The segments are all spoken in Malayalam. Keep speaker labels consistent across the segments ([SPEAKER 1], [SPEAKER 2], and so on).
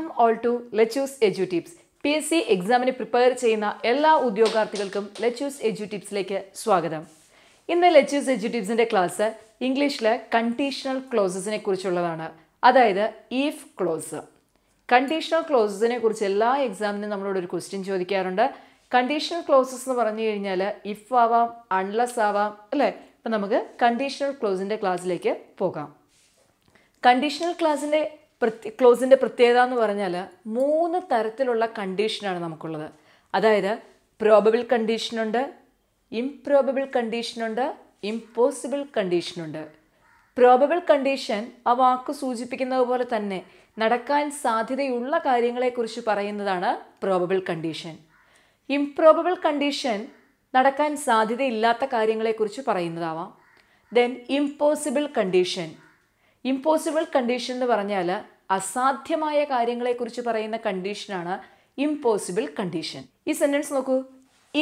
[SPEAKER 1] welcome all to Lechu's edu tips P S C എക്സാമിന് പ്രിപ്പയർ ചെയ്യുന്ന എല്ലാ ഉദ്യോഗാർത്ഥികൾക്കും ലെച്ചൂസ് എജു ടിപ്സിലേക്ക് സ്വാഗതം ഇന്ന് ലെച്ചൂസ് എജു ടിപ്സിൻ്റെ ക്ലാസ് ഇംഗ്ലീഷിലെ കണ്ടീഷണൽ ക്ലോസസിനെ കുറിച്ചുള്ളതാണ് അതായത് ഈഫ് ക്ലോസ് കണ്ടീഷണൽ ക്ലോസസിനെ കുറിച്ച് എല്ലാ എക്സാമിനും നമ്മളോട് ഒരു ക്വസ്റ്റ്യൻ ചോദിക്കാറുണ്ട് കണ്ടീഷണൽ ക്ലോസസ് എന്ന് പറഞ്ഞു കഴിഞ്ഞാൽ ഇഫ് ആവാം അൺലെസ് ആവാം അല്ലേ അപ്പം നമുക്ക് കണ്ടീഷണൽ ക്ലോസിൻ്റെ ക്ലാസ്സിലേക്ക് പോകാം കണ്ടീഷണൽ ക്ലാസിൻ്റെ പ്രത്യേക ക്ലോസിൻ്റെ പ്രത്യേകത എന്ന് പറഞ്ഞാൽ മൂന്ന് തരത്തിലുള്ള കണ്ടീഷനാണ് നമുക്കുള്ളത് അതായത് പ്രോബബിൾ കണ്ടീഷനുണ്ട് ഇംപ്രോബബിൾ കണ്ടീഷനുണ്ട് ഇംപോസിബിൾ കണ്ടീഷനുണ്ട് പ്രോബബിൾ കണ്ടീഷൻ ആ വാക്ക് സൂചിപ്പിക്കുന്നത് പോലെ തന്നെ നടക്കാൻ സാധ്യതയുള്ള കാര്യങ്ങളെക്കുറിച്ച് പറയുന്നതാണ് പ്രോബബിൾ കണ്ടീഷൻ ഇംപ്രോബബിൾ കണ്ടീഷൻ നടക്കാൻ സാധ്യതയില്ലാത്ത കാര്യങ്ങളെക്കുറിച്ച് പറയുന്നതാവാം then impossible condition impossible condition എന്ന് പറഞ്ഞാൽ അസാധ്യമായ കാര്യങ്ങളെക്കുറിച്ച് പറയുന്ന കണ്ടീഷനാണ് ഇമ്പോസിബിൾ കണ്ടീഷൻ ഈ സെൻറ്റൻസ് നോക്കൂ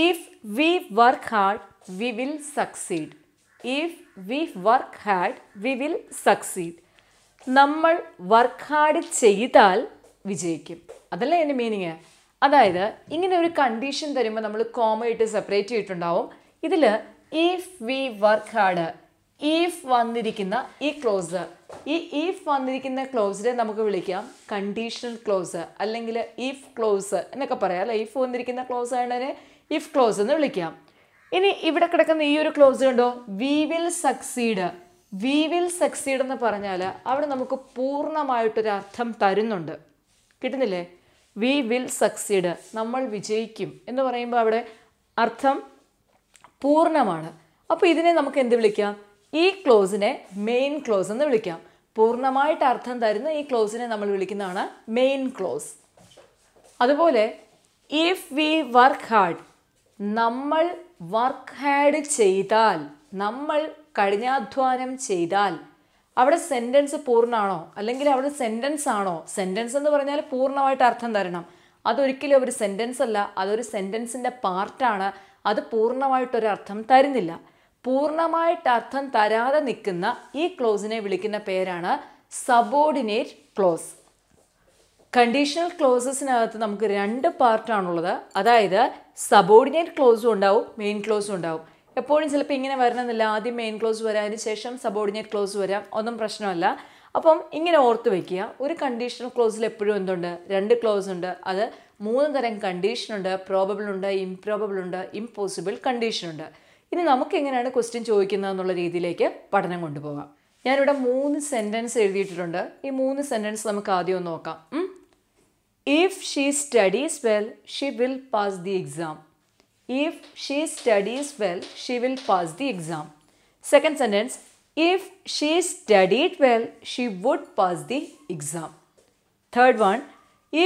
[SPEAKER 1] if we work hard we will succeed if we work hard we will succeed നമ്മൾ വർക്ക് ഹാർഡ് ചെയ്താൽ വിജയിക്കും അതല്ലേ എൻ്റെ മീനിങ് അതായത് ഇങ്ങനെ ഒരു കണ്ടീഷൻ തരുമ്പോൾ നമ്മൾ കോമ സെപ്പറേറ്റ് ചെയ്തിട്ടുണ്ടാവും ഇതിൽ if we work hard if വന്നിരിക്കുന്ന ഈ ക്ലോസ് ഈ ഇഫ് വന്നിരിക്കുന്ന ക്ലോസിനെ നമുക്ക് വിളിക്കാം കണ്ടീഷണൽ ക്ലോസ് അല്ലെങ്കിൽ ഇഫ് ക്ലോസ് എന്നൊക്കെ പറയാം അല്ലെ ഇഫ് വന്നിരിക്കുന്ന ക്ലോസ് ആയതിനെ ഇഫ് ക്ലോസ് എന്ന് വിളിക്കാം ഇനി ഇവിടെ കിടക്കുന്ന ഈ ഒരു ക്ലോസ് കണ്ടോ we will succeed we will succeed എന്ന് പറഞ്ഞാൽ അവിടെ നമുക്ക് പൂർണ്ണമായിട്ടൊരു അർത്ഥം തരുന്നുണ്ട് കിട്ടുന്നില്ലേ വി വിൽ സക്സീഡ് നമ്മൾ വിജയിക്കും എന്ന് പറയുമ്പോൾ അവിടെ അർത്ഥം പൂർണ്ണമാണ് അപ്പോൾ ഇതിനെ നമുക്ക് എന്ത് വിളിക്കാം ഈ ക്ലോസിനെ മെയിൻ ക്ലോസ് എന്ന് വിളിക്കാം പൂർണ്ണമായിട്ട് അർത്ഥം തരുന്ന ഈ ക്ലോസിനെ നമ്മൾ വിളിക്കുന്നതാണ് മെയിൻ ക്ലോസ് അതുപോലെ ഇഫ് വി വർക്ക് ഹാർഡ് നമ്മൾ വർക്ക് ഹാഡ് ചെയ്താൽ നമ്മൾ കഠിനാധ്വാനം ചെയ്താൽ അവിടെ സെൻറ്റൻസ് പൂർണ്ണമാണോ അല്ലെങ്കിൽ അവിടെ സെൻറ്റൻസ് ആണോ സെൻറ്റൻസ് എന്ന് പറഞ്ഞാൽ പൂർണ്ണമായിട്ട് അർത്ഥം തരണം അതൊരിക്കലും ഒരു സെൻറ്റൻസ് അല്ല അതൊരു സെൻറ്റൻസിൻ്റെ പാർട്ടാണ് അത് പൂർണ്ണമായിട്ടൊരർത്ഥം തരുന്നില്ല പൂർണ്ണമായിട്ട് അർത്ഥം തരാതെ നിൽക്കുന്ന ഈ ക്ലോസിനെ വിളിക്കുന്ന പേരാണ് സബോർഡിനേറ്റ് ക്ലോസ് കണ്ടീഷണൽ ക്ലോസസിനകത്ത് നമുക്ക് രണ്ട് പാർട്ടാണുള്ളത് അതായത് സബോർഡിനേറ്റ് ക്ലോസും ഉണ്ടാവും മെയിൻ ക്ലോസും ഉണ്ടാവും എപ്പോഴും ചിലപ്പോൾ ഇങ്ങനെ വരണമെന്നില്ല ആദ്യം മെയിൻ ക്ലോസ് വരാം അതിന് ശേഷം സബോർഡിനേറ്റ് ക്ലോസ് വരാം ഒന്നും പ്രശ്നമല്ല അപ്പം ഇങ്ങനെ ഓർത്ത് വയ്ക്കുക ഒരു കണ്ടീഷണൽ ക്ലോസിൽ എപ്പോഴും എന്തുണ്ട് രണ്ട് ക്ലോസ് ഉണ്ട് അത് മൂന്ന് തരം കണ്ടീഷനുണ്ട് പ്രോബബിൾ ഉണ്ട് ഇംപ്രോബബിൾ ഉണ്ട് ഇമ്പോസിബിൾ കണ്ടീഷനുണ്ട് ഇനി നമുക്ക് എങ്ങനെയാണ് ക്വസ്റ്റ്യൻ ചോദിക്കുന്നത് എന്നുള്ള രീതിയിലേക്ക് പഠനം കൊണ്ടുപോകാം ഞാനിവിടെ മൂന്ന് സെൻറ്റൻസ് എഴുതിയിട്ടുണ്ട് ഈ മൂന്ന് സെൻറ്റൻസ് നമുക്ക് ആദ്യം ഒന്ന് നോക്കാം if she studies well she will pass the exam if she studies well she will pass the exam second sentence if she studied well she would pass the exam third one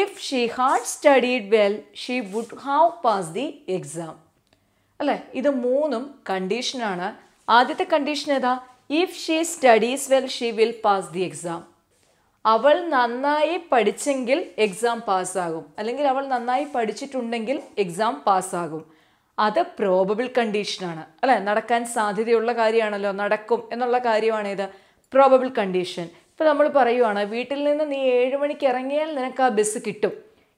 [SPEAKER 1] if she had studied well she would have pass the exam അല്ലേ ഇത് മൂന്നും കണ്ടീഷനാണ് ആദ്യത്തെ കണ്ടീഷൻ ഏതാ if she studies well she will pass the exam അവൾ നന്നായി പഠിച്ചെങ്കിൽ എക്സാം പാസ്സാകും അല്ലെങ്കിൽ അവൾ നന്നായി പഠിച്ചിട്ടുണ്ടെങ്കിൽ എക്സാം പാസ്സാകും അത് പ്രോബബിൾ കണ്ടീഷനാണ് അല്ലേ നടക്കാൻ സാധ്യതയുള്ള കാര്യമാണല്ലോ നടക്കും എന്നുള്ള ഇത് പ്രോബബിൾ കണ്ടീഷൻ ഇപ്പോൾ നമ്മൾ പറയുവാണ് വീട്ടിൽ നിന്ന് നീ ഏഴ് മണിക്ക് ഇറങ്ങിയാൽ നിനക്ക് ആ ബസ് കിട്ടും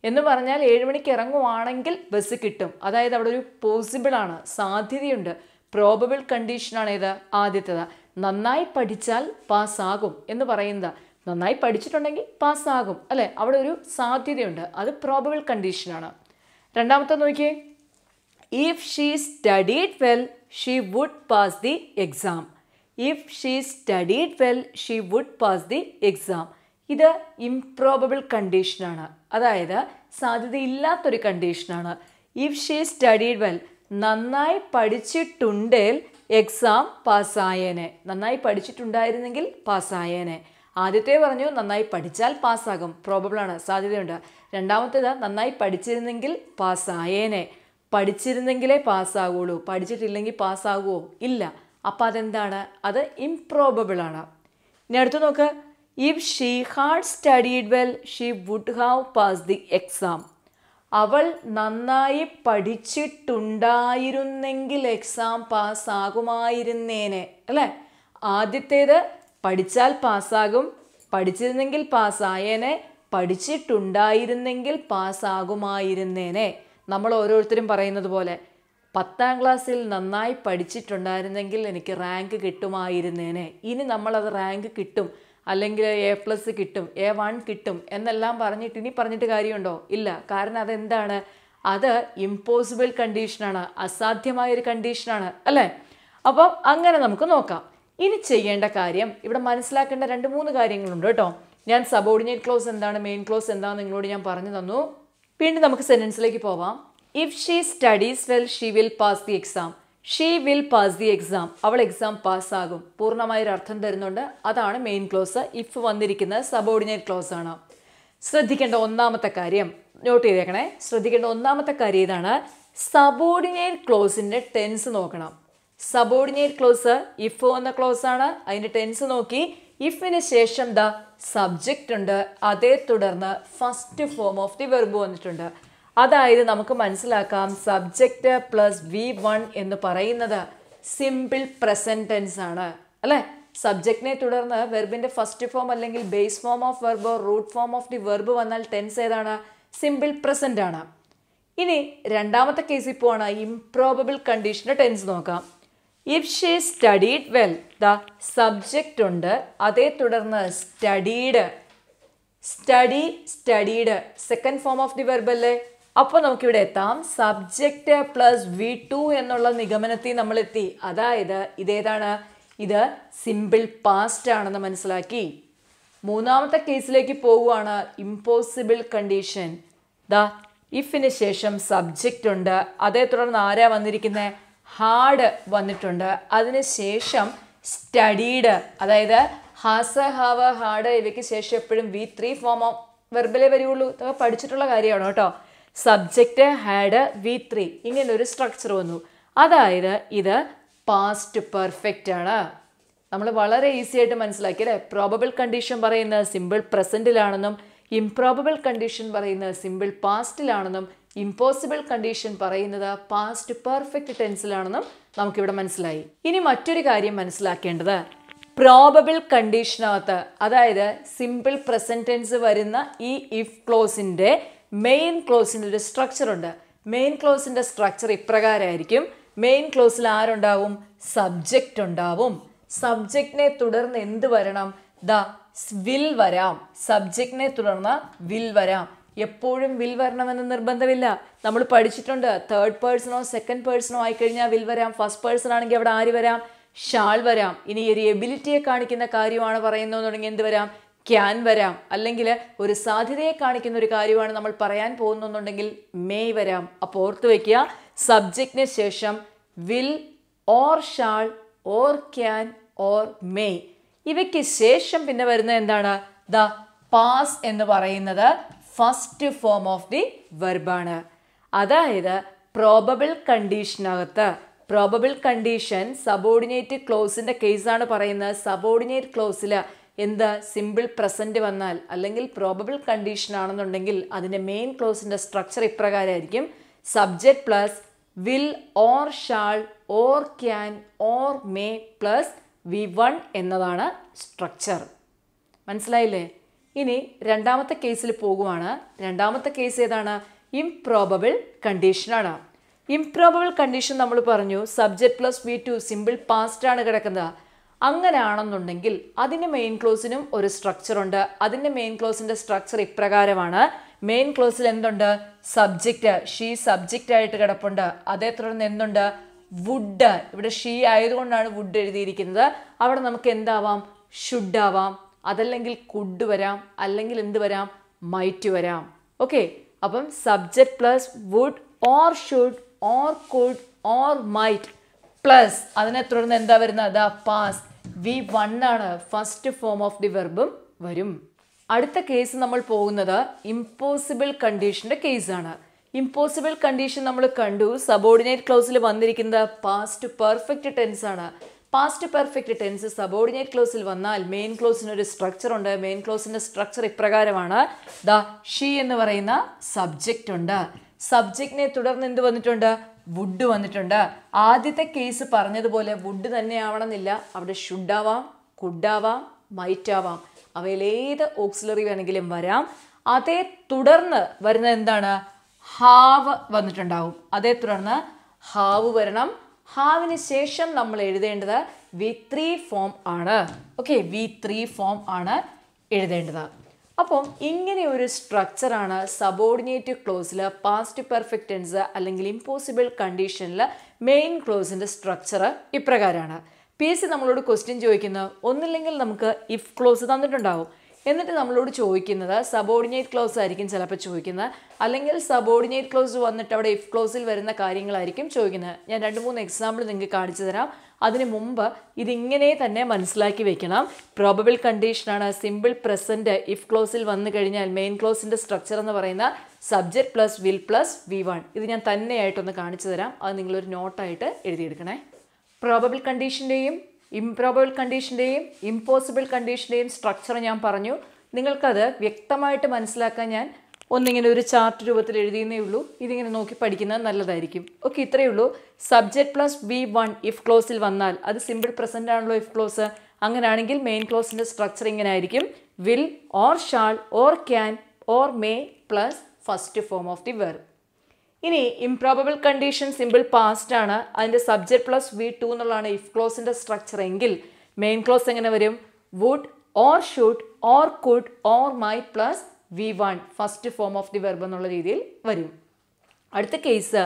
[SPEAKER 1] എന്ന് പറഞ്ഞാൽ ഏഴ് മണിക്ക് ഇറങ്ങുവാണെങ്കിൽ ബസ് കിട്ടും അതായത് അവിടെ ഒരു പോസിബിൾ ആണ് സാധ്യതയുണ്ട് പ്രോബബിൾ കണ്ടീഷനാണ് ഏത് ആദ്യത്തേത് നന്നായി പഠിച്ചാൽ പാസ്സാകും എന്ന് പറയുന്നത് നന്നായി പഠിച്ചിട്ടുണ്ടെങ്കിൽ പാസ്സാകും അല്ലേ അവിടെ ഒരു സാധ്യതയുണ്ട് അത് പ്രോബബിൾ കണ്ടീഷനാണ് രണ്ടാമത്തെ നോക്കിയേ if she studied well she would pass the exam if she studied well she would pass the exam ഇത് ഇംപ്രോബിൾ കണ്ടീഷനാണ് അതായത് സാധ്യതയില്ലാത്തൊരു കണ്ടീഷനാണ് ഇഫ് ഷീ സ്റ്റഡീഡ് വെൽ നന്നായി പഠിച്ചിട്ടുണ്ടേൽ എക്സാം പാസ്സായേനെ നന്നായി പഠിച്ചിട്ടുണ്ടായിരുന്നെങ്കിൽ പാസ്സായേനെ ആദ്യത്തെ പറഞ്ഞു നന്നായി പഠിച്ചാൽ പാസ്സാകും പ്രോബബിളാണ് സാധ്യതയുണ്ട് രണ്ടാമത്തേത് നന്നായി പഠിച്ചിരുന്നെങ്കിൽ പാസ്സായേനെ പഠിച്ചിരുന്നെങ്കിലേ പാസ്സാകുള്ളൂ പഠിച്ചിട്ടില്ലെങ്കിൽ പാസ്സാകുമോ ഇല്ല അപ്പോൾ അതെന്താണ് അത് ആണ് ഇനി അടുത്ത് നോക്ക് if she had studied well she would have pass the exam അവൾ നന്നായി പഠിച്ചിട്ടുണ്ടായിരുന്നെങ്കിൽ എക്സാം പാസ്സാകുമായിരുന്നേനെ അല്ലേ ആദ്യത്തേത് പഠിച്ചാൽ പാസ്സാകും പഠിച്ചിരുന്നെങ്കിൽ പാസ്സായേനെ പഠിച്ചിട്ടുണ്ടായിരുന്നെങ്കിൽ പാസ്സാകുമായിരുന്നേനെ നമ്മൾ ഓരോരുത്തരും പറയുന്നത് പോലെ പത്താം ക്ലാസ്സിൽ നന്നായി പഠിച്ചിട്ടുണ്ടായിരുന്നെങ്കിൽ എനിക്ക് റാങ്ക് കിട്ടുമായിരുന്നേനെ ഇനി നമ്മളത് റാങ്ക് കിട്ടും അല്ലെങ്കിൽ എ പ്ലസ് കിട്ടും എ വൺ കിട്ടും എന്നെല്ലാം പറഞ്ഞിട്ട് ഇനി പറഞ്ഞിട്ട് കാര്യമുണ്ടോ ഇല്ല കാരണം അതെന്താണ് അത് ഇമ്പോസിബിൾ കണ്ടീഷനാണ് അസാധ്യമായൊരു കണ്ടീഷനാണ് അല്ലേ അപ്പം അങ്ങനെ നമുക്ക് നോക്കാം ഇനി ചെയ്യേണ്ട കാര്യം ഇവിടെ മനസ്സിലാക്കേണ്ട രണ്ട് മൂന്ന് കാര്യങ്ങളുണ്ട് കേട്ടോ ഞാൻ സബോർഡിനേറ്റ് ക്ലോസ് എന്താണ് മെയിൻ ക്ലോസ് എന്താണ് നിങ്ങളോട് ഞാൻ പറഞ്ഞു തന്നു വീണ്ടും നമുക്ക് സെൻറ്റൻസിലേക്ക് പോവാം if she studies well she will pass the exam she will pass the exam അവൾ എക്സാം പാസ്സാകും പൂർണ്ണമായൊരു അർത്ഥം തരുന്നുണ്ട് അതാണ് മെയിൻ ക്ലോസ് ഇഫ് വന്നിരിക്കുന്ന സബോർഡിനേറ്റ് ക്ലോസ് ആണ് ശ്രദ്ധിക്കേണ്ട ഒന്നാമത്തെ കാര്യം നോട്ട് ചെയ്തേക്കണേ ശ്രദ്ധിക്കേണ്ട ഒന്നാമത്തെ കാര്യം ഇതാണ് സബോർഡിനേറ്റ് ക്ലോസിൻ്റെ ടെൻസ് നോക്കണം സബോർഡിനേറ്റ് ക്ലോസ് ഇഫ് എന്ന ക്ലോസ് ആണ് അതിൻ്റെ ടെൻസ് നോക്കി ഇഫിന് ശേഷം ദ സബ്ജക്റ്റ് ഉണ്ട് അതേ തുടർന്ന് first form of the verb വന്നിട്ടുണ്ട് അതായത് നമുക്ക് മനസ്സിലാക്കാം സബ്ജക്റ്റ് പ്ലസ് വി വൺ എന്ന് പറയുന്നത് സിമ്പിൾ പ്രസൻറ്റ് ടെൻസ് ആണ് അല്ലേ സബ്ജക്റ്റിനെ തുടർന്ന് വെർബിൻ്റെ ഫസ്റ്റ് ഫോം അല്ലെങ്കിൽ base form of verb root form of the verb വന്നാൽ ടെൻസ് ഏതാണ് സിമ്പിൾ പ്രസൻ്റ് ആണ് ഇനി രണ്ടാമത്തെ കേസിൽ പോവാണ് ഇംപ്രോബിൾ കണ്ടീഷൻ്റെ ടെൻസ് നോക്കാം if she studied well the subject ഉണ്ട് അതേ തുടർന്ന് studied study studied second form of the verb അല്ലേ അപ്പോൾ നമുക്കിവിടെ എത്താം സബ്ജക്റ്റ് പ്ലസ് വി ടു എന്നുള്ള നിഗമനത്തിൽ നമ്മളെത്തി അതായത് ഇതേതാണ് ഇത് സിമ്പിൾ പാസ്റ്റ് ആണെന്ന് മനസ്സിലാക്കി മൂന്നാമത്തെ കേസിലേക്ക് പോവുകയാണ് ഇമ്പോസിബിൾ കണ്ടീഷൻ ദ ഇഫിന് ശേഷം സബ്ജക്റ്റ് ഉണ്ട് അതേ തുടർന്ന് ആരാ വന്നിരിക്കുന്നത് ഹാർഡ് വന്നിട്ടുണ്ട് അതിന് ശേഷം സ്റ്റഡീഡ് അതായത് ഹാസ ഹാവ് ഹാർഡ് ഇവയ്ക്ക് ശേഷം എപ്പോഴും വി ത്രീ ഫോം ഓഫ് വെർബലേ വരികയുള്ളൂ ഇതൊക്കെ പഠിച്ചിട്ടുള്ള കാര്യമാണ് കേട്ടോ സബ്ജക്റ്റ് ഹാഡ് വി ത്രീ ഒരു സ്ട്രക്ചർ വന്നു അതായത് ഇത് പാസ്റ്റ് പെർഫെക്റ്റ് ആണ് നമ്മൾ വളരെ ഈസി ആയിട്ട് മനസ്സിലാക്കി അല്ലേ പ്രോബബിൾ കണ്ടീഷൻ പറയുന്നത് സിമ്പിൾ പ്രസൻറ്റിലാണെന്നും ഇംപ്രോബബിൾ കണ്ടീഷൻ പറയുന്നത് സിമ്പിൾ പാസ്റ്റിലാണെന്നും ഇമ്പോസിബിൾ കണ്ടീഷൻ പറയുന്നത് പാസ്റ്റ് പെർഫെക്റ്റ് ടെൻസിലാണെന്നും നമുക്കിവിടെ മനസ്സിലായി ഇനി മറ്റൊരു കാര്യം മനസ്സിലാക്കേണ്ടത് പ്രോബബിൾ കണ്ടീഷനകത്ത് അതായത് സിമ്പിൾ പ്രസൻറ്റൻസ് വരുന്ന ഈ ഇഫ് ക്ലോസിൻ്റെ മെയിൻ ക്ലോസിന് ഒരു സ്ട്രക്ചർ ഉണ്ട് മെയിൻ ക്ലോസിൻ്റെ സ്ട്രക്ചർ ഇപ്രകാരമായിരിക്കും മെയിൻ ക്ലോസിൽ ആരുണ്ടാവും സബ്ജക്റ്റ് ഉണ്ടാവും സബ്ജക്റ്റിനെ തുടർന്ന് എന്ത് വരണം ദ വിൽ വരാം സബ്ജക്റ്റിനെ തുടർന്ന് വിൽ വരാം എപ്പോഴും വിൽ വരണമെന്ന് നിർബന്ധമില്ല നമ്മൾ പഠിച്ചിട്ടുണ്ട് തേർഡ് പേഴ്സണോ സെക്കൻഡ് പേഴ്സണോ ആയിക്കഴിഞ്ഞാൽ വിൽ വരാം ഫസ്റ്റ് പേഴ്സൺ ആണെങ്കിൽ അവിടെ ആര് വരാം ഷാൾ വരാം ഇനി ഒരു എബിലിറ്റിയെ കാണിക്കുന്ന കാര്യമാണ് തുടങ്ങി എന്ത് വരാം ക്യാൻ വരാം അല്ലെങ്കിൽ ഒരു സാധ്യതയെ കാണിക്കുന്ന ഒരു കാര്യമാണ് നമ്മൾ പറയാൻ പോകുന്നുണ്ടെങ്കിൽ മേയ് വരാം അപ്പോൾ ഓർത്ത് വയ്ക്കുക സബ്ജക്റ്റിന് ശേഷം will or shall or can or may ഇവയ്ക്ക് ശേഷം പിന്നെ വരുന്ന എന്താണ് ദ പാസ് എന്ന് പറയുന്നത് ഫസ്റ്റ് ഫോം ഓഫ് ദി വെർബാണ് അതായത് പ്രോബബിൾ കണ്ടീഷനകത്ത് പ്രോബബിൾ കണ്ടീഷൻ സബോർഡിനേറ്റ് ക്ലോസിൻ്റെ കേസാണ് പറയുന്നത് സബോർഡിനേറ്റ് ക്ലോസിൽ എന്താ സിമ്പിൾ പ്രസൻറ്റ് വന്നാൽ അല്ലെങ്കിൽ പ്രോബബിൾ കണ്ടീഷൻ ആണെന്നുണ്ടെങ്കിൽ അതിൻ്റെ മെയിൻ ക്ലോസിൻ്റെ സ്ട്രക്ചർ ഇപ്രകാരമായിരിക്കും subject plus will or shall or can or may plus V one എന്നതാണ് സ്ട്രക്ചർ മനസ്സിലായില്ലേ ഇനി രണ്ടാമത്തെ കേസിൽ പോകുവാണ് രണ്ടാമത്തെ കേസ് ഏതാണ് ഇംപ്രോബിൾ കണ്ടീഷനാണ് ഇംപ്രോബിൾ കണ്ടീഷൻ നമ്മൾ പറഞ്ഞു subject plus V two simple past ആണ് കിടക്കുന്നത് അങ്ങനെയാണെന്നുണ്ടെങ്കിൽ അതിൻ്റെ മെയിൻ ക്ലോസിനും ഒരു സ്ട്രക്ചർ ഉണ്ട് അതിൻ്റെ മെയിൻ ക്ലോസിൻ്റെ സ്ട്രക്ചർ ഇപ്രകാരമാണ് മെയിൻ ക്ലോസിൽ എന്തുണ്ട് സബ്ജക്റ്റ് ഷീ സബ്ജക്റ്റ് ആയിട്ട് കിടപ്പുണ്ട് അതേ തുടർന്ന് എന്തുണ്ട് വുഡ് ഇവിടെ ഷീ ആയതുകൊണ്ടാണ് വുഡ് എഴുതിയിരിക്കുന്നത് അവിടെ നമുക്ക് എന്താവാം ഷുഡ് ആവാം അതല്ലെങ്കിൽ കുഡ് വരാം അല്ലെങ്കിൽ എന്ത് വരാം മൈറ്റ് വരാം ഓക്കെ അപ്പം subject plus would or should or could or might plus അതിനെ തുടർന്ന് എന്താ വരുന്നത് പാസ്റ്റ് വി വൺ ആണ് ഫസ്റ്റ് ഫോം ഓഫ് ദി വെർബും വരും അടുത്ത കേസ് നമ്മൾ പോകുന്നത് ഇമ്പോസിബിൾ കണ്ടീഷൻ്റെ കേസാണ് ഇമ്പോസിബിൾ കണ്ടീഷൻ നമ്മൾ കണ്ടു സബോർഡിനേറ്റ് ക്ലോസിൽ വന്നിരിക്കുന്നത് പാസ്റ്റ് പെർഫെക്റ്റ് ടെൻസ് ആണ് പാസ്റ്റ് പെർഫെക്റ്റ് ടെൻസ് സബോർഡിനേറ്റ് ക്ലോസിൽ വന്നാൽ മെയിൻ ക്ലോസിന് ഒരു സ്ട്രക്ചർ ഉണ്ട് മെയിൻ ക്ലോസിൻ്റെ സ്ട്രക്ചർ ഇപ്രകാരമാണ് ദ ഷീ എന്ന് പറയുന്ന സബ്ജക്റ്റ് ഉണ്ട് സബ്ജക്റ്റിനെ തുടർന്ന് എന്ത് വന്നിട്ടുണ്ട് വുഡ് വന്നിട്ടുണ്ട് ആദ്യത്തെ കേസ് പറഞ്ഞതുപോലെ വുഡ് തന്നെ ആവണമെന്നില്ല അവിടെ ഷുഡാവാം കുഡാവാം മൈറ്റാവാം അവയിലേത് ഓക്സിലറി വേണമെങ്കിലും വരാം അതേ തുടർന്ന് വരുന്ന എന്താണ് ഹാവ് വന്നിട്ടുണ്ടാവും അതേ തുടർന്ന് ഹാവ് വരണം ഹാവിന് ശേഷം നമ്മൾ എഴുതേണ്ടത് വി ത്രീ ഫോം ആണ് ഓക്കെ വി ത്രീ ഫോം ആണ് എഴുതേണ്ടത് അപ്പം ഇങ്ങനെ ഒരു സ്ട്രക്ചറാണ് സബോർഡിനേറ്റ് ക്ലോസിൽ പാസ്റ്റ് പെർഫെക്റ്റ് ടെൻസ് അല്ലെങ്കിൽ ഇമ്പോസിബിൾ കണ്ടീഷനിൽ മെയിൻ ക്ലോസിൻ്റെ സ്ട്രക്ചർ ഇപ്രകാരമാണ് പി എസ് സി നമ്മളോട് ക്വസ്റ്റ്യൻ ചോദിക്കുന്നത് ഒന്നില്ലെങ്കിൽ നമുക്ക് ഇഫ് ക്ലോസ് തന്നിട്ടുണ്ടാവും എന്നിട്ട് നമ്മളോട് ചോദിക്കുന്നത് സബോർഡിനേറ്റ് ക്ലോസ് ആയിരിക്കും ചിലപ്പോൾ ചോദിക്കുന്നത് അല്ലെങ്കിൽ സബോർഡിനേറ്റ് ക്ലോസ് വന്നിട്ട് അവിടെ ഇഫ് ക്ലോസിൽ വരുന്ന കാര്യങ്ങളായിരിക്കും ചോദിക്കുന്നത് ഞാൻ രണ്ട് മൂന്ന് എക്സാമ്പിൾ നിങ്ങൾക്ക് കാണിച്ചു തരാം അതിനു മുമ്പ് ഇതിങ്ങനെ തന്നെ മനസ്സിലാക്കി വെക്കണം പ്രോബബിൾ കണ്ടീഷനാണ് സിമ്പിൾ പ്രസൻറ്റ് ഇഫ് ക്ലോസിൽ വന്നു കഴിഞ്ഞാൽ മെയിൻ ക്ലോസിൻ്റെ സ്ട്രക്ചർ എന്ന് പറയുന്ന subject plus will plus V one ഇത് ഞാൻ തന്നെയായിട്ടൊന്ന് കാണിച്ചു തരാം അത് നിങ്ങളൊരു നോട്ടായിട്ട് എഴുതിയെടുക്കണേ പ്രോബബിൾ കണ്ടീഷൻ്റെയും ഇംപ്രോബിൾ കണ്ടീഷൻ്റെയും ഇമ്പോസിബിൾ കണ്ടീഷൻ്റെയും സ്ട്രക്ചർ ഞാൻ പറഞ്ഞു നിങ്ങൾക്കത് വ്യക്തമായിട്ട് മനസ്സിലാക്കാൻ ഞാൻ ഒന്നിങ്ങനെ ഒരു ചാർട്ട് രൂപത്തിൽ എഴുതിയെന്നേ ഉള്ളൂ ഇതിങ്ങനെ നോക്കി പഠിക്കുന്നത് നല്ലതായിരിക്കും ഓക്കെ ഇത്രയേ ഉള്ളൂ subject plus V one if ക്ലോസിൽ വന്നാൽ അത് സിമ്പിൾ പ്രസൻ്റ് ആണല്ലോ ഇഫ് ക്ലോസ് അങ്ങനെയാണെങ്കിൽ മെയിൻ ക്ലോസിൻ്റെ സ്ട്രക്ചർ ഇങ്ങനെ ആയിരിക്കും will or shall or can or may plus first form of the verb ഇനി ഇംപ്രോബിൾ കണ്ടീഷൻ സിമ്പിൾ പാസ്റ്റ് ആണ് അതിൻ്റെ സബ്ജക്ട് പ്ലസ് വി ടു എന്നുള്ളതാണ് ഇഫ് ക്ലോസിൻ്റെ സ്ട്രക്ചർ എങ്കിൽ മെയിൻ ക്ലോസ് എങ്ങനെ വരും would or should or could or might plus V one first form of the verb എന്നുള്ള രീതിയിൽ വരും അടുത്ത കേസ്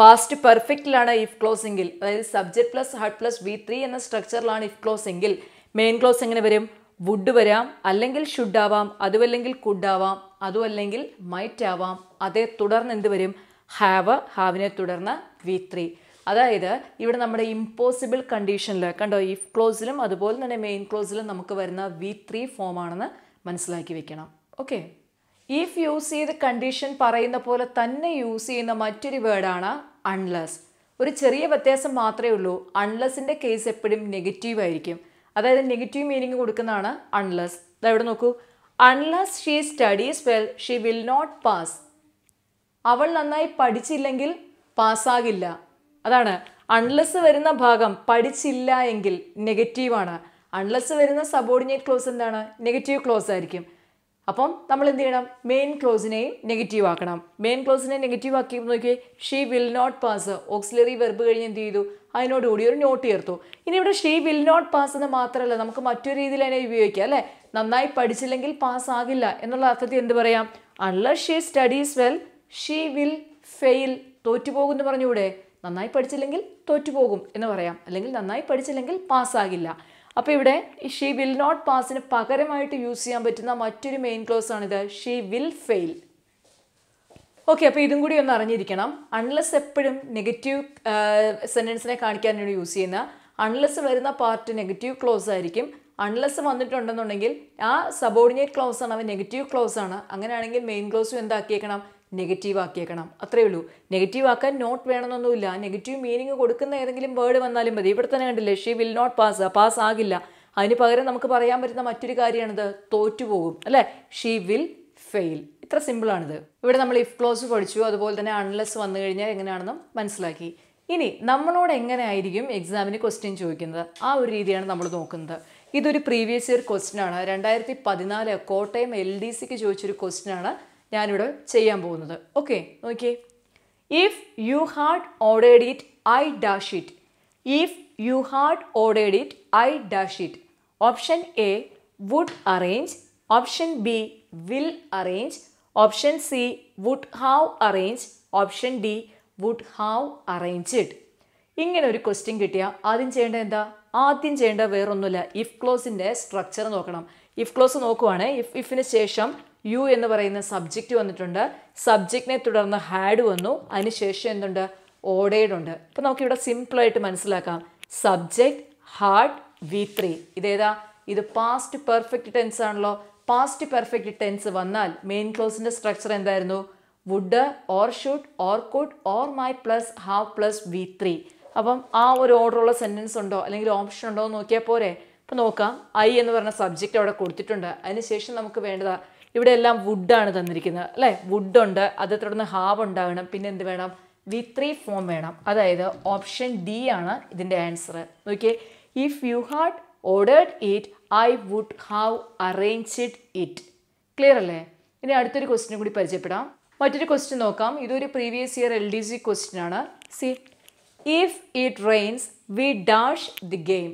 [SPEAKER 1] പാസ്റ്റ് പെർഫെക്റ്റിലാണ് ഇഫ് ക്ലോസ് എങ്കിൽ അതായത് subject plus had plus V three എന്ന സ്ട്രക്ചറിലാണ് ഇഫ് ക്ലോസ് എങ്കിൽ മെയിൻ ക്ലോസ് എങ്ങനെ വരും വുഡ് വരാം അല്ലെങ്കിൽ ഷുഡ് ആവാം അതുമല്ലെങ്കിൽ കുഡ് ആവാം അതുമല്ലെങ്കിൽ മൈറ്റ് ആവാം അതേ തുടർന്ന് എന്ത് വരും ഹാവ് ഹാവിനെ തുടർന്ന് വി ത്രീ അതായത് ഇവിടെ നമ്മുടെ ഇമ്പോസിബിൾ കണ്ടീഷനിൽ കണ്ടോ ഇഫ് ക്ലോസിലും അതുപോലെ തന്നെ മെയിൻ ക്ലോസിലും നമുക്ക് വരുന്ന വി ത്രീ ഫോമാണെന്ന് മനസ്സിലാക്കി വെക്കണം ഓക്കെ ഇഫ് യൂസ് ചെയ്ത് കണ്ടീഷൻ പറയുന്ന പോലെ തന്നെ യൂസ് ചെയ്യുന്ന മറ്റൊരു വേർഡാണ് അൺലെസ് ഒരു ചെറിയ വ്യത്യാസം മാത്രമേ ഉള്ളൂ അൺലെസ്സിൻ്റെ കേസ് എപ്പോഴും നെഗറ്റീവ് ആയിരിക്കും അതായത് നെഗറ്റീവ് മീനിങ് കൊടുക്കുന്നതാണ് അൺലെസ് ഇതെവിടെ നോക്കൂ unless she studies well she will not pass അവൾ നന്നായി പഠിച്ചില്ലെങ്കിൽ പാസ്സാകില്ല അതാണ് അൺലെസ് വരുന്ന ഭാഗം പഠിച്ചില്ല എങ്കിൽ നെഗറ്റീവാണ് അൺലെസ് വരുന്ന സബോർഡിനേറ്റ് ക്ലോസ് എന്താണ് നെഗറ്റീവ് ക്ലോസ് ആയിരിക്കും അപ്പം നമ്മൾ എന്ത് ചെയ്യണം മെയിൻ ക്ലോസിനെയും നെഗറ്റീവ് ആക്കണം മെയിൻ ക്ലോസിനെ നെഗറ്റീവ് ആക്കി നോക്കിയേ she will not pass auxiliary verb കഴിഞ്ഞ് എന്ത് ചെയ്തു അതിനോടുകൂടി ഒരു നോട്ട് ചേർത്തു ഇനി ഇവിടെ ഷീ വിൽ നോട്ട് പാസ് എന്ന് മാത്രമല്ല നമുക്ക് മറ്റൊരു രീതിയിൽ അതിനെ ഉപയോഗിക്കാം അല്ലേ നന്നായി പഠിച്ചില്ലെങ്കിൽ ആകില്ല എന്നുള്ള അർത്ഥത്തിൽ എന്ത് പറയാം unless she studies well she will fail തോറ്റുപോകും എന്ന് പറഞ്ഞുകൂടെ നന്നായി പഠിച്ചില്ലെങ്കിൽ തോറ്റുപോകും എന്ന് പറയാം അല്ലെങ്കിൽ നന്നായി പഠിച്ചില്ലെങ്കിൽ പാസ്സാകില്ല അപ്പോൾ ഇവിടെ ഷീ വിൽ നോട്ട് പാസിന് പകരമായിട്ട് യൂസ് ചെയ്യാൻ പറ്റുന്ന മറ്റൊരു മെയിൻ ക്ലോസ് ആണിത് ഷീ വിൽ ഫെയിൽ ഓക്കെ അപ്പോൾ ഇതും കൂടി ഒന്ന് അറിഞ്ഞിരിക്കണം അൺലെസ് എപ്പോഴും നെഗറ്റീവ് സെൻറ്റൻസിനെ കാണിക്കാൻ വേണ്ടി യൂസ് ചെയ്യുന്ന അൺലെസ് വരുന്ന പാർട്ട് നെഗറ്റീവ് ക്ലോസ് ആയിരിക്കും അൺലെസ് വന്നിട്ടുണ്ടെന്നുണ്ടെങ്കിൽ ആ സബോർഡിനേറ്റ് ക്ലോസ് ആണ് അവൻ നെഗറ്റീവ് ക്ലോസ് ആണ് അങ്ങനെയാണെങ്കിൽ മെയിൻ ക്ലോസും എന്താക്കിയേക്കണം നെഗറ്റീവ് ആക്കിയേക്കണം അത്രയേ ഉള്ളൂ നെഗറ്റീവ് ആക്കാൻ നോട്ട് വേണമെന്നൊന്നുമില്ല നെഗറ്റീവ് മീനിങ് കൊടുക്കുന്ന ഏതെങ്കിലും വേർഡ് വന്നാലും മതി ഇവിടെ തന്നെ കണ്ടില്ലേ she will not pass pass ആകില്ല അതിന് പകരം നമുക്ക് പറയാൻ പറ്റുന്ന മറ്റൊരു കാര്യമാണിത് തോറ്റുപോകും അല്ലേ ഷീ വിൽ ഫെയിൽ ഇത്ര സിമ്പിളാണിത് ഇവിടെ നമ്മൾ ഇഫ് ക്ലോസ് പഠിച്ചു അതുപോലെ തന്നെ അൺലെസ് വന്നു കഴിഞ്ഞാൽ എങ്ങനെയാണെന്നും മനസ്സിലാക്കി ഇനി നമ്മളോട് എങ്ങനെയായിരിക്കും എക്സാമിന് ക്വസ്റ്റ്യൻ ചോദിക്കുന്നത് ആ ഒരു രീതിയാണ് നമ്മൾ നോക്കുന്നത് ഇതൊരു പ്രീവിയസ് ഇയർ ക്വസ്റ്റ്യൻ ആണ് രണ്ടായിരത്തി പതിനാല് കോട്ടയം എൽ ഡി സിക്ക് ചോദിച്ചൊരു ക്വസ്റ്റ്യൻ ആണ് ഞാനിവിടെ ചെയ്യാൻ പോകുന്നത് ഓക്കെ നോക്കിയേ if you had ordered it I dash it if you had ordered it I dash it option A would arrange option B will arrange option C would have arrange option D would have arranged ഇങ്ങനെ ഒരു ക്വസ്റ്റ്യൻ കിട്ടിയാൽ ആദ്യം ചെയ്യേണ്ടത് എന്താ ആദ്യം ചെയ്യേണ്ട വേറൊന്നുമില്ല ഇഫ് ക്ലോസിൻ്റെ സ്ട്രക്ചർ നോക്കണം ഇഫ് ക്ലോസ് നോക്കുവാണെങ്കിൽ ഇഫ് ഇഫിന് ശേഷം യു എന്ന് പറയുന്ന സബ്ജക്റ്റ് വന്നിട്ടുണ്ട് സബ്ജക്റ്റിനെ തുടർന്ന് ഹാഡ് വന്നു അതിനുശേഷം എന്തുണ്ട് ഓഡേഡുണ്ട് അപ്പോൾ നമുക്കിവിടെ സിമ്പിളായിട്ട് മനസ്സിലാക്കാം സബ്ജക്റ്റ് ഹാഡ് വി ത്രീ ഇതേതാ ഇത് പാസ്റ്റ് പെർഫെക്റ്റ് ടെൻസ് ആണല്ലോ പാസ്റ്റ് പെർഫെക്റ്റ് ടെൻസ് വന്നാൽ മെയിൻ ക്ലോസിൻ്റെ സ്ട്രക്ചർ എന്തായിരുന്നു would or should or could or might plus have plus V three അപ്പം ആ ഒരു ഓർഡറുള്ള സെൻറ്റൻസ് ഉണ്ടോ അല്ലെങ്കിൽ ഓപ്ഷൻ ഉണ്ടോ എന്ന് നോക്കിയാൽ പോരെ അപ്പോൾ നോക്കാം ഐ എന്ന് പറഞ്ഞ സബ്ജക്റ്റ് അവിടെ കൊടുത്തിട്ടുണ്ട് അതിനുശേഷം നമുക്ക് വേണ്ടതാണ് ഇവിടെ എല്ലാം വുഡാണ് തന്നിരിക്കുന്നത് അല്ലേ വുഡുണ്ട് അതേ തുടർന്ന് ഹാവ് ഉണ്ടാകണം പിന്നെ എന്ത് വേണം വി ത്രീ ഫോം വേണം അതായത് ഓപ്ഷൻ ഡി ആണ് ഇതിൻ്റെ ആൻസർ നോക്കിയേ if you had ordered it I would have arranged it clear അല്ലേ ഇനി അടുത്തൊരു ക്വസ്റ്റിനും കൂടി പരിചയപ്പെടാം മറ്റൊരു ക്വസ്റ്റ്യൻ നോക്കാം ഇതൊരു previous year L D C question ആണ് C if it rains we dash the game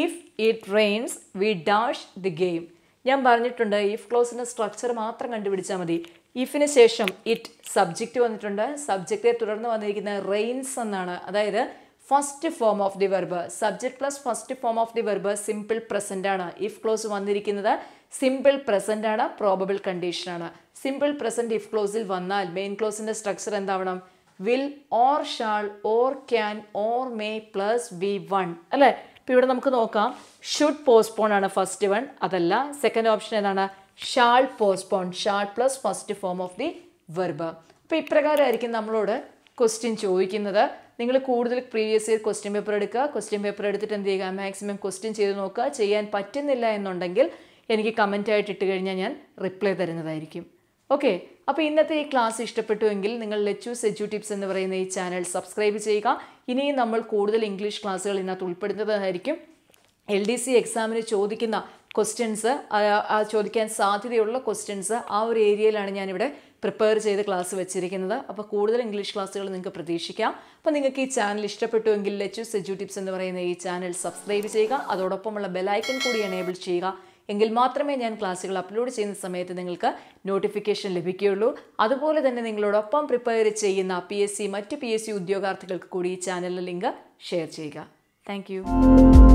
[SPEAKER 1] if it rains we dash the game ഞാൻ പറഞ്ഞിട്ടുണ്ട് ഇഫ് ക്ലോസിൻ്റെ സ്ട്രക്ചർ മാത്രം കണ്ടുപിടിച്ചാൽ മതി ഇഫിന് ശേഷം ഇറ്റ് സബ്ജക്റ്റ് വന്നിട്ടുണ്ട് സബ്ജക്റ്റിനെ തുടർന്ന് വന്നിരിക്കുന്ന റെയിൻസ് എന്നാണ് അതായത് first form of the verb subject plus first form of the verb simple present ആണ് ഇഫ് ക്ലോസ് വന്നിരിക്കുന്നത് സിമ്പിൾ പ്രസൻ്റ് ആണ് പ്രോബബിൾ കണ്ടീഷനാണ് സിമ്പിൾ പ്രസൻറ്റ് ഇഫ് ക്ലോസിൽ വന്നാൽ മെയിൻ ക്ലോസിൻ്റെ സ്ട്രക്ചർ എന്താവണം will or shall or can or may plus V one അല്ലേ ഇപ്പം ഇവിടെ നമുക്ക് നോക്കാം ഷുഡ് പോസ്റ്റ്പോൺ ആണ് ഫസ്റ്റ് വൺ അതല്ല സെക്കൻഡ് ഓപ്ഷൻ ഏതാണ് shall postpone shall plus first form of the verb അപ്പോൾ ഇപ്രകാരമായിരിക്കും നമ്മളോട് ക്വസ്റ്റ്യൻ ചോദിക്കുന്നത് നിങ്ങൾ കൂടുതൽ പ്രീവിയസ് ഇയർ ക്വസ്റ്റ്യൻ പേപ്പർ എടുക്കുക ക്വസ്റ്റ്യൻ പേപ്പർ എടുത്തിട്ട് എന്ത് ചെയ്യുക മാക്സിമം ക്വസ്റ്റ്യൻ ചെയ്ത് നോക്കുക ചെയ്യാൻ പറ്റുന്നില്ല എന്നുണ്ടെങ്കിൽ എനിക്ക് കമൻ്റായിട്ട് ഇട്ട് കഴിഞ്ഞാൽ ഞാൻ റിപ്ലൈ തരുന്നതായിരിക്കും ഓക്കെ അപ്പോൾ ഇന്നത്തെ ഈ ക്ലാസ് ഇഷ്ടപ്പെട്ടുവെങ്കിൽ നിങ്ങൾ ലെച്ചു സെജു ടിപ്സ് എന്ന് പറയുന്ന ഈ ചാനൽ സബ്സ്ക്രൈബ് ചെയ്യുക ഇനിയും നമ്മൾ കൂടുതൽ ഇംഗ്ലീഷ് ക്ലാസ്സുകൾ ഇതിനകത്ത് ഉൾപ്പെടുന്നതായിരിക്കും എൽ ഡി സി എക്സാമിന് ചോദിക്കുന്ന ക്വസ്റ്റ്യൻസ് ചോദിക്കാൻ സാധ്യതയുള്ള ക്വസ്റ്റ്യൻസ് ആ ഒരു ഏരിയയിലാണ് ഞാനിവിടെ പ്രിപ്പയർ ചെയ്ത് ക്ലാസ് വെച്ചിരിക്കുന്നത് അപ്പോൾ കൂടുതൽ ഇംഗ്ലീഷ് ക്ലാസ്സുകൾ നിങ്ങൾക്ക് പ്രതീക്ഷിക്കാം അപ്പോൾ നിങ്ങൾക്ക് ഈ ചാനൽ ഇഷ്ടപ്പെട്ടുവെങ്കിൽ ലെച്ചു സെജു ടിപ്സ് എന്ന് പറയുന്ന ഈ ചാനൽ സബ്സ്ക്രൈബ് ചെയ്യുക അതോടൊപ്പമുള്ള ബെലൈക്കൺ കൂടി എനേബിൾ ചെയ്യുക എങ്കിൽ മാത്രമേ ഞാൻ ക്ലാസ്സുകൾ അപ്ലോഡ് ചെയ്യുന്ന സമയത്ത് നിങ്ങൾക്ക് നോട്ടിഫിക്കേഷൻ ലഭിക്കുകയുള്ളൂ അതുപോലെ തന്നെ നിങ്ങളോടൊപ്പം പ്രിപ്പയർ ചെയ്യുന്ന പി എസ് സി മറ്റ് പി എസ് സി ഉദ്യോഗാർത്ഥികൾക്ക് കൂടി ഈ ചാനലിലെ ലിങ്ക് ഷെയർ ചെയ്യുക താങ്ക്